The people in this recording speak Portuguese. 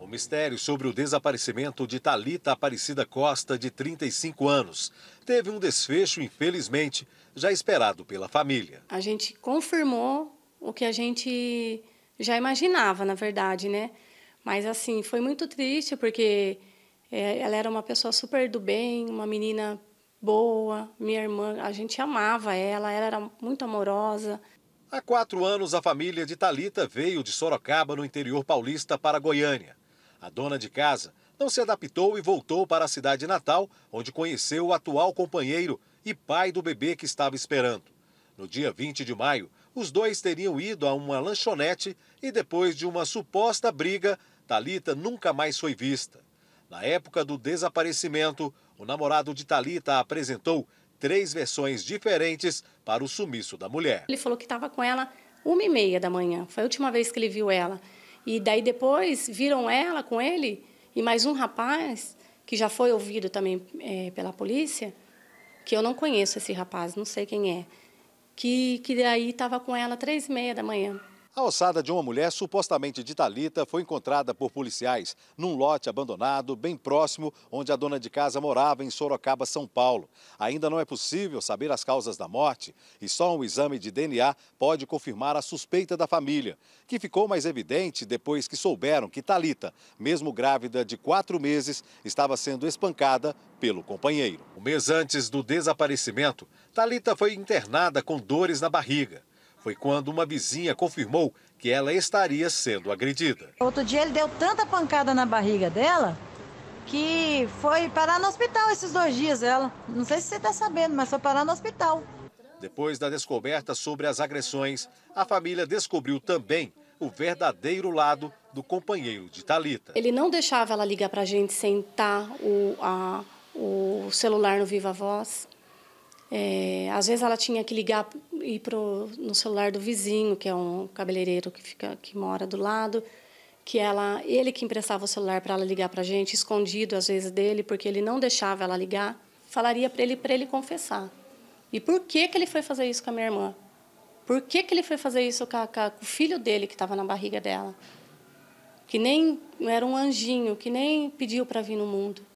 O mistério sobre o desaparecimento de Talita Aparecida Costa, de 35 anos, teve um desfecho, infelizmente, já esperado pela família. A gente confirmou o que a gente já imaginava, na verdade, né? Mas assim, foi muito triste porque é, ela era uma pessoa super do bem, uma menina boa, minha irmã, a gente amava ela, ela era muito amorosa. Há quatro anos, a família de Talita veio de Sorocaba, no interior paulista, para Goiânia. A dona de casa não se adaptou e voltou para a cidade natal, onde conheceu o atual companheiro e pai do bebê que estava esperando. No dia 20 de maio, os dois teriam ido a uma lanchonete e, depois de uma suposta briga, Talita nunca mais foi vista. Na época do desaparecimento, o namorado de Talita apresentou três versões diferentes para o sumiço da mulher. Ele falou que estava com ela uma e meia da manhã. Foi a última vez que ele viu ela. E daí depois viram ela com ele e mais um rapaz, que já foi ouvido também é, pela polícia, que eu não conheço esse rapaz, não sei quem é, que, que daí estava com ela três e meia da manhã. A ossada de uma mulher supostamente de Talita foi encontrada por policiais num lote abandonado bem próximo onde a dona de casa morava em Sorocaba, São Paulo. Ainda não é possível saber as causas da morte e só um exame de DNA pode confirmar a suspeita da família, que ficou mais evidente depois que souberam que Talita, mesmo grávida de quatro meses, estava sendo espancada pelo companheiro. Um mês antes do desaparecimento, Talita foi internada com dores na barriga. Foi quando uma vizinha confirmou que ela estaria sendo agredida. Outro dia ele deu tanta pancada na barriga dela que foi parar no hospital esses dois dias ela. Não sei se você está sabendo, mas foi parar no hospital. Depois da descoberta sobre as agressões, a família descobriu também o verdadeiro lado do companheiro de Talita. Ele não deixava ela ligar para a gente sentar o, o celular no Viva Voz. É, às vezes ela tinha que ligar ir pro, no celular do vizinho, que é um cabeleireiro que, fica, que mora do lado, que ela, ele que emprestava o celular para ela ligar para a gente, escondido às vezes dele, porque ele não deixava ela ligar, falaria para ele para ele confessar. E por que que ele foi fazer isso com a minha irmã? Por que que ele foi fazer isso com, a, com o filho dele que estava na barriga dela? Que nem era um anjinho, que nem pediu para vir no mundo.